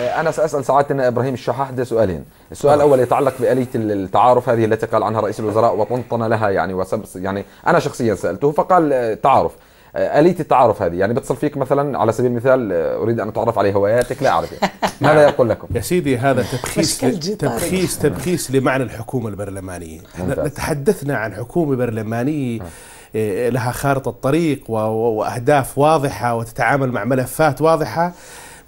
آه، انا ساسال سعادتنا ابراهيم الشحاح ده سؤالين السؤال الاول يتعلق باليه التعارف هذه التي قال عنها رئيس الوزراء وطنطن لها يعني وسبس يعني انا شخصيا سالته فقال آه، تعارف آه، آلية التعارف هذه يعني بتصل فيك مثلا على سبيل المثال أريد أن أتعرف على هواياتك لا أعرف يعني. ماذا يقول لكم يا سيدي هذا تبخيس تبخيس تبخيس لمعنى الحكومة البرلمانية احنا تحدثنا عن حكومة برلمانية لها خارطة طريق وأهداف واضحة وتتعامل مع ملفات واضحة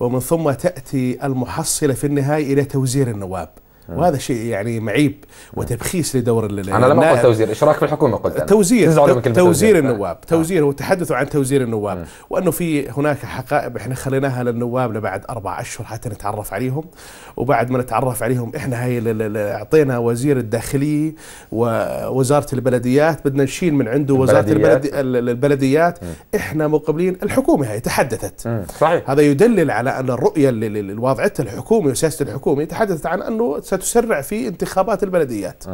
ومن ثم تأتي المحصلة في النهاية إلى توزيع النواب آه. وهذا شيء يعني معيب آه. وتبخيس لدور انا لما قلت توزير اشراك في الحكومه قلت أنا. توزير توزير, توزير آه. النواب توزير هو تحدثوا عن توزير النواب وانه في هناك حقائب احنا خليناها للنواب لبعد اربع اشهر حتى نتعرف عليهم وبعد ما نتعرف عليهم احنا هي اعطينا وزير الداخليه ووزاره البلديات بدنا نشيل من عنده وزاره البلديات, البلديات احنا مقبلين الحكومه هي تحدثت صحيح هذا يدلل على ان الرؤيه اللي وضعتها الحكومه وسياسه الحكومه تحدثت عن انه ستسرع في انتخابات البلديات آه.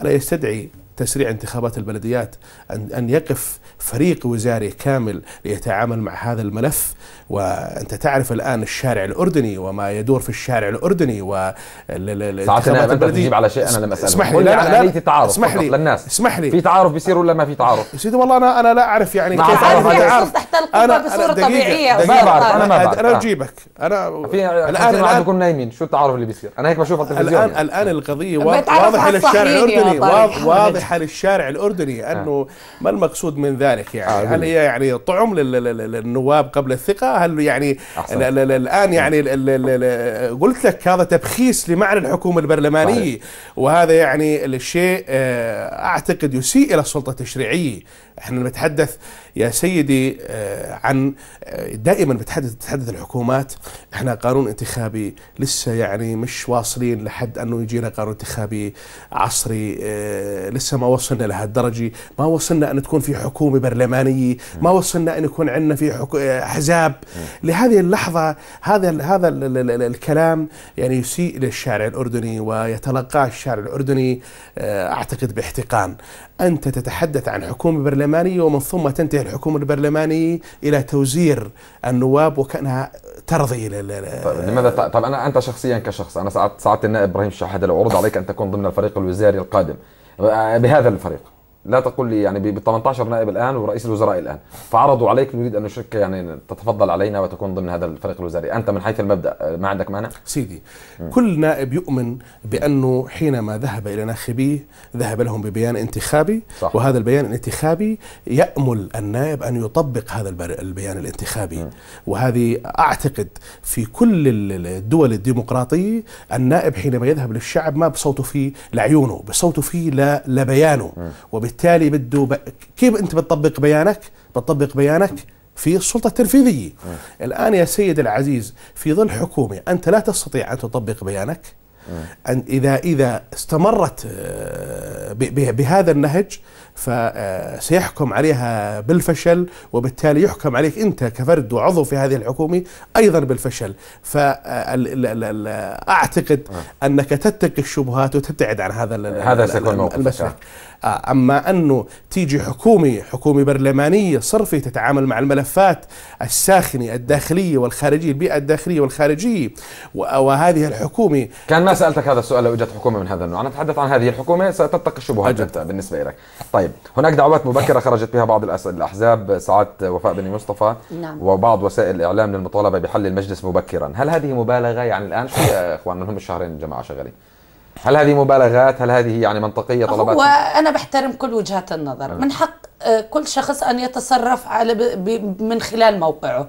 ألا أنا يستدعي تسريع انتخابات البلديات أن, يقف فريق وزاري كامل ليتعامل مع هذا الملف وأنت تعرف الآن الشارع الأردني وما يدور في الشارع الأردني و والانتخابات البلدية على شيء أنا لم أسأله اسمح لي لا أنا عليت التعارف اسمح لي للناس اسمح لي في تعارف بيصير ولا ما في تعارف؟ سيدي والله أنا أنا لا أعرف يعني كيف أعرف, يعني. أعرف, القبه أنا بصوره طبيعيه دقيقة ما بعرف انا ما بعرف انا اجيبك انا الان الان بكون نايمين شو التعارف اللي بيصير انا هيك بشوف التلفزيون الان يعني. الان القضيه واضحه للشارع الاردني واضحه للشارع الاردني انه ما المقصود من ذلك يعني آه، هل هي يعني طعم للنواب قبل الثقه هل يعني الان يعني قلت لك هذا تبخيس لمعنى الحكومه البرلمانيه طيب. وهذا يعني الشيء آه، اعتقد يسيء الى السلطه التشريعيه احنا نتحدث يا سيدي آه، آه، عن آه، دائما بتحدث تتحدث الحكومات احنا قانون انتخابي لسه يعني مش واصلين لحد انه يجينا قانون انتخابي عصري آه، لسه ما وصلنا لهالدرجه ما وصلنا ان تكون في حكومه برلمانيه ما وصلنا ان يكون عندنا في احزاب لهذه اللحظه هذا هذا الكلام يعني يسيء للشارع الاردني ويتلقاه الشارع الاردني اعتقد باحتقان انت تتحدث عن حكومه برلمانيه ومن ثم تنتهي الحكومه البرلمانيه الى توزير النواب وكانها ترضي طيب لماذا طب انا انت شخصيا كشخص انا سعاده النائب ابراهيم الشحاده لو عرض عليك ان تكون ضمن الفريق الوزاري القادم أه، بهذا الفريق لا تقل لي يعني ب 18 نائب الان ورئيس الوزراء الان فعرضوا عليك نريد ان نشرك يعني تتفضل علينا وتكون ضمن هذا الفريق الوزاري انت من حيث المبدا ما عندك مانع سيدي م. كل نائب يؤمن بانه حينما ذهب الى ناخبيه ذهب لهم ببيان انتخابي صح. وهذا البيان الانتخابي يامل النائب ان يطبق هذا البيان الانتخابي م. وهذه اعتقد في كل الدول الديمقراطيه النائب حينما يذهب للشعب ما بصوته فيه لعيونه بصوته فيه لبيانه وبالتالي بده كيف انت بتطبق بيانك؟ بتطبق بيانك في السلطة التنفيذية أه. الآن يا سيد العزيز في ظل حكومة أنت لا تستطيع أن تطبق بيانك أه. أن إذا إذا استمرت آه، بهذا النهج فسيحكم آه، عليها بالفشل وبالتالي يحكم عليك أنت كفرد وعضو في هذه الحكومة أيضا بالفشل فأعتقد أه. أنك تتقي الشبهات وتبتعد عن هذا هذا سيكون المسلك آه، أما أنه تيجي حكومة حكومة برلمانية صرفة تتعامل مع الملفات الساخنة الداخلية والخارجية البيئة الداخلية والخارجية وهذه الحكومة كان ما سألتك هذا السؤال لو إجت حكومة من هذا النوع أنا أتحدث عن هذه الحكومة ستتق الشبهات بالنسبة لك طيب هناك دعوات مبكرة خرجت بها بعض الأحزاب سعادة وفاء بن مصطفى نعم. وبعض وسائل الإعلام للمطالبة بحل المجلس مبكرا هل هذه مبالغة يعني الآن شو يا إخوان هم الشهرين الجماعة شغالين هل هذه مبالغات؟ هل هذه يعني منطقيه طلبات؟ هو انا بحترم كل وجهات النظر، نعم. من حق كل شخص أن يتصرف على من خلال موقعه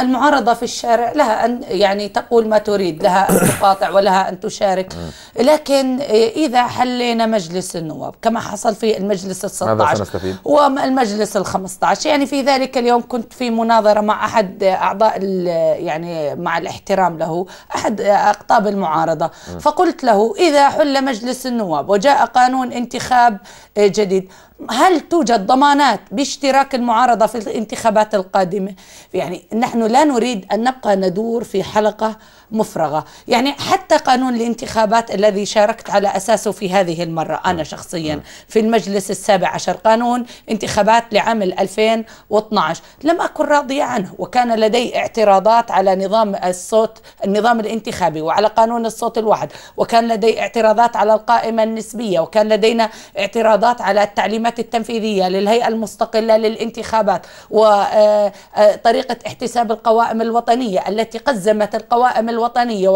المعارضة في الشارع لها أن يعني تقول ما تريد لها أن تقاطع ولها أن تشارك لكن إذا حلينا مجلس النواب كما حصل في المجلس ال 16 والمجلس ال 15 يعني في ذلك اليوم كنت في مناظرة مع أحد أعضاء يعني مع الاحترام له أحد أقطاب المعارضة فقلت له إذا حل مجلس النواب وجاء قانون انتخاب جديد هل توجد ضمانات باشتراك المعارضة في الانتخابات القادمة يعني نحن لا نريد أن نبقى ندور في حلقة مفرغة يعني حتى قانون الانتخابات الذي شاركت على أساسه في هذه المرة أنا نعم، شخصيا نعم. في المجلس السابع عشر قانون انتخابات لعام 2012 لم أكن راضية عنه وكان لدي اعتراضات على نظام الصوت النظام الانتخابي وعلى قانون الصوت الواحد وكان لدي اعتراضات على القائمة النسبية وكان لدينا اعتراضات على التعليمات اللجنات التنفيذية للهيئة المستقلة للانتخابات وطريقة آه، آه، احتساب القوائم الوطنية التي قزمت القوائم الوطنية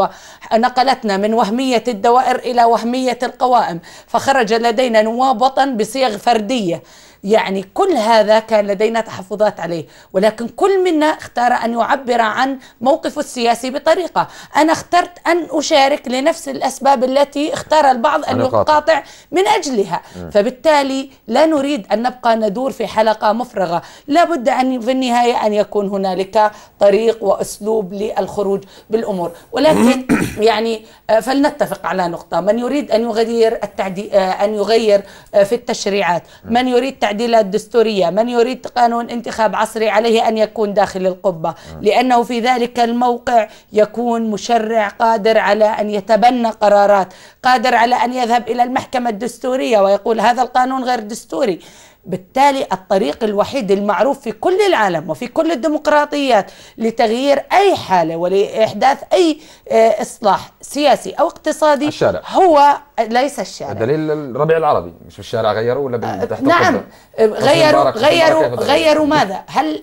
ونقلتنا من وهمية الدوائر إلى وهمية القوائم فخرج لدينا نواب وطن بصيغ فردية يعني كل هذا كان لدينا تحفظات عليه ولكن كل منا اختار أن يعبر عن موقفه السياسي بطريقة أنا اخترت أن أشارك لنفس الأسباب التي اختار البعض أن يقاطع من أجلها فبالتالي لا نريد أن نبقى ندور في حلقة مفرغة لا بد أن في النهاية أن يكون هنالك طريق وأسلوب للخروج بالأمور ولكن يعني آه، فلنتفق على نقطة من يريد أن يغير التعدي... آه، أن يغير آه، في التشريعات من يريد التعديلات الدستورية من يريد قانون انتخاب عصري عليه أن يكون داخل القبة آه. لأنه في ذلك الموقع يكون مشرع قادر على أن يتبنى قرارات قادر على أن يذهب إلى المحكمة الدستورية ويقول هذا القانون غير دستوري بالتالي الطريق الوحيد المعروف في كل العالم وفي كل الديمقراطيات لتغيير أي حالة ولإحداث أي آه، إصلاح سياسي أو اقتصادي الشارع. هو ليس الشارع دليل الربيع العربي مش في الشارع غيروا ولا تحت آه، نعم آه، غيروا غيروا غيروا ماذا هل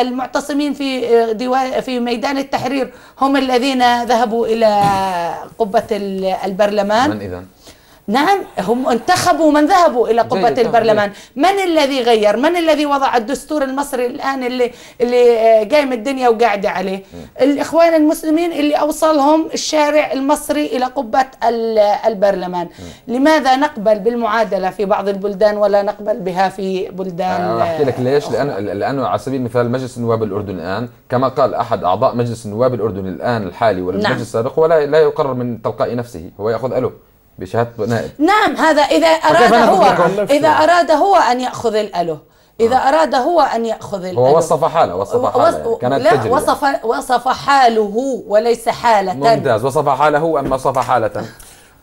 المعتصمين في ديوان في ميدان التحرير هم الذين ذهبوا إلى قبة البرلمان من إذن نعم هم انتخبوا من ذهبوا إلى قبة البرلمان من الذي غير من الذي وضع الدستور المصري الآن اللي, اللي آه، قايم الدنيا وقاعدة عليه الإخوان المسلمين اللي أوصلهم الشارع المصري إلى قبة البرلمان لماذا نقبل بالمعادلة في بعض البلدان ولا نقبل بها في بلدان أنا آه، أحكي لك ليش لأنه على سبيل المثال مجلس النواب الأردن الآن كما قال أحد أعضاء مجلس النواب الأردن الآن الحالي والمجلس نعم. السابق ولا لا يقرر من تلقاء نفسه هو يأخذ ألو بشهادة نائب نعم هذا إذا أراد هو إذا أراد هو أن يأخذ الأله إذا آه. أراد هو أن يأخذ الألو. هو وصف حاله وصف حاله وص... كانت لا تجري. وصف وصف حاله وليس حالة ممتاز وصف حاله أم وصف حالة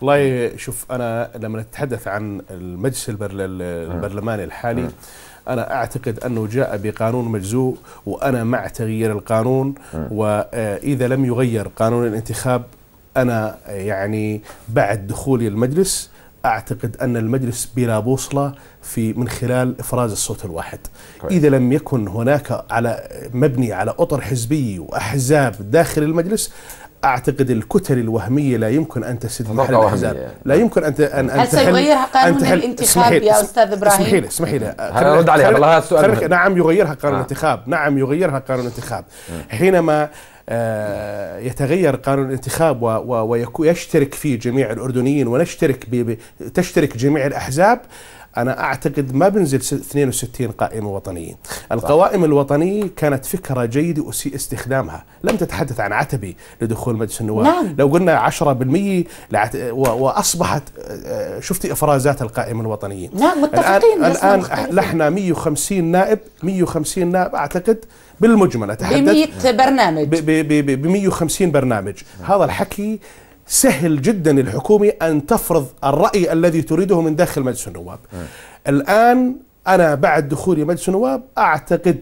والله شوف أنا لما نتحدث عن المجلس البرل... البرلماني آه. الحالي آه. أنا أعتقد أنه جاء بقانون مجزوء وأنا مع تغيير القانون آه. وإذا لم يغير قانون الانتخاب أنا يعني بعد دخولي المجلس أعتقد أن المجلس بلا بوصلة في من خلال إفراز الصوت الواحد كويس. إذا لم يكن هناك على مبني على أطر حزبي وأحزاب داخل المجلس اعتقد الكتل الوهميه لا يمكن ان تسد محل الاحزاب لا يمكن ان ان ان هل سيغيرها قانون تحل... الانتخاب يا استاذ ابراهيم اسمحي لي اسمحي لي ارد عليها والله هذا السؤال نعم يغيرها قانون آه. الانتخاب نعم يغيرها قانون الانتخاب آه. حينما آه، يتغير قانون الانتخاب ويشترك فيه جميع الاردنيين ونشترك تشترك جميع الاحزاب انا اعتقد ما بنزل 62 قائمه وطنيه القوائم الوطنيه كانت فكره جيده اسيء استخدامها لم تتحدث عن عتبي لدخول مجلس النواب نعم. لو قلنا 10% لعت... واصبحت آه، شفتي افرازات القائمه الوطنيه نعم متفقين الان, الآن احنا 150 نائب 150 نائب اعتقد بالمجمل اتحدث ب 100 برنامج ب 150 برنامج هذا الحكي سهل جدا للحكومه أن تفرض الرأي الذي تريده من داخل مجلس النواب آه. الآن أنا بعد دخولي مجلس النواب أعتقد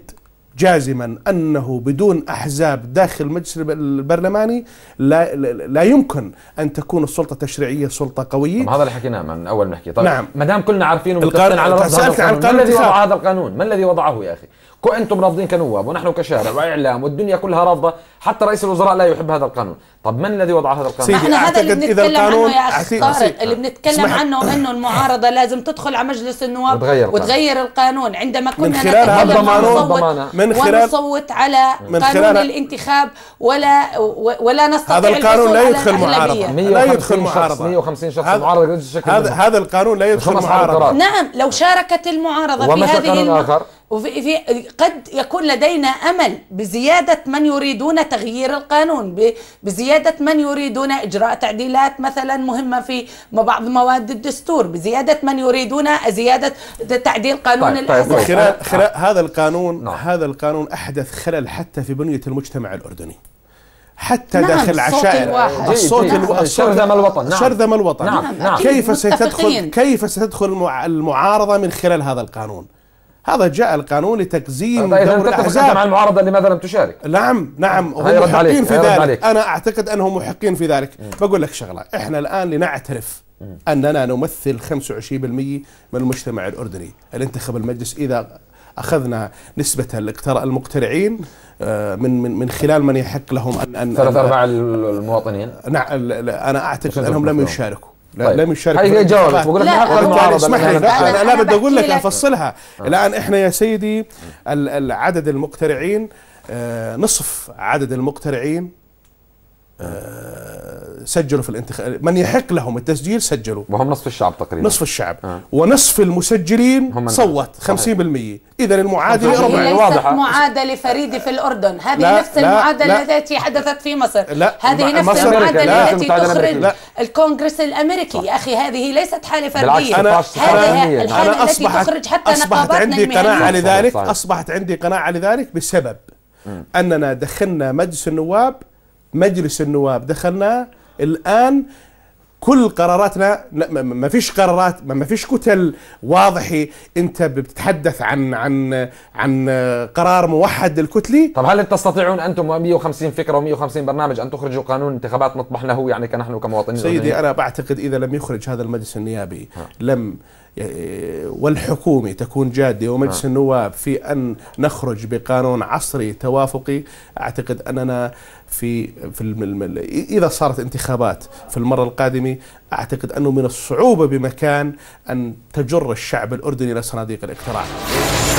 جازما أنه بدون أحزاب داخل المجلس البرلماني لا, لا يمكن أن تكون السلطة التشريعية سلطة قوية هذا اللي حكيناه نعم، من أول ما حكي طيب نعم ما دام كلنا عارفين ومتفقين على القانون ما الذي وضع هذا القانون ما الذي وضعه يا أخي انتم رافضين كنواب ونحن كشارع واعلام والدنيا كلها رافضه حتى رئيس الوزراء لا يحب هذا القانون طب من الذي وضع هذا القانون سيدي احنا هذا اللي بنتكلم عنه يا طارق اللي بنتكلم عنه انه المعارضه لازم تدخل على مجلس النواب وتغير, وتغير القانون عندما كنا من خلال هذا القانون من خلال ونصوت على من خلال قانون الانتخاب ولا ولا نستطيع هذا القانون لا يدخل معارضه لا يدخل معارضه 150 شخص معارضه هذا هذا القانون لا يدخل معارضه نعم لو شاركت المعارضه في هذه آخر وفي في قد يكون لدينا امل بزياده من يريدون تغيير القانون بزياده من يريدون اجراء تعديلات مثلا مهمه في بعض مواد الدستور بزياده من يريدون زياده تعديل قانون طيب طيب, طيب. خلال آه، خلال خلال آه. هذا القانون نعم. هذا القانون احدث خلل حتى في بنيه المجتمع الاردني حتى نعم داخل عشائر الصوت الواحد شرذم الوطن نعم شرذم الوطن نعم. نعم. كيف ستدخل كيف ستدخل المعارضه من خلال هذا القانون هذا جاء القانون لتقزيم دور الاحزاب مع المعارضه لماذا لم تشارك نعم نعم هم محقين عليك. في ذلك عليك. انا اعتقد انهم محقين في ذلك بقول لك شغله احنا الان لنعترف اننا نمثل 25% من المجتمع الاردني الانتخاب المجلس اذا اخذنا نسبه المقترعين آه، من من من خلال من يحق لهم ان ان ثلاث ارباع المواطنين نعم انا اعتقد انهم لم يشاركوا لا طيب. لم يشارك هي جاوبت بقول لك حق المعارضه اسمح لي انا لا بدي اقول لك افصلها آه. الان احنا يا سيدي العدد المقترعين آه، نصف عدد المقترعين آه، سجلوا في الانتخابات من يحق لهم التسجيل سجلوا وهم نصف الشعب تقريبا نصف الشعب آه. ونصف المسجلين هم صوت 50% اذا المعادله ربع ليست واضحه معادله فريده في الاردن هذه لا نفس لا المعادله لا التي حدثت في مصر لا هذه نفس مصر المعادله لا التي تخرج لا الكونغرس الامريكي يا اخي هذه ليست حاله فرديه أنا أنا, الحاله أنا التي تخرج حتى أصبحت عندي قناعه لذلك اصبحت عندي قناعه لذلك بسبب اننا دخلنا مجلس النواب مجلس النواب دخلناه الآن كل قراراتنا ما فيش قرارات ما فيش كتل واضحه انت بتتحدث عن عن عن قرار موحد للكتله طب هل تستطيعون انتم 150 فكره و150 برنامج ان تخرجوا قانون انتخابات نطمح له يعني كنحن كمواطنين سيدي انا بعتقد اذا لم يخرج هذا المجلس النيابي ها. لم والحكومة تكون جادة ومجلس النواب في أن نخرج بقانون عصري توافقي أعتقد أننا في في الململ. اذا صارت انتخابات في المره القادمه اعتقد انه من الصعوبه بمكان ان تجر الشعب الاردني الى صناديق الاقتراع.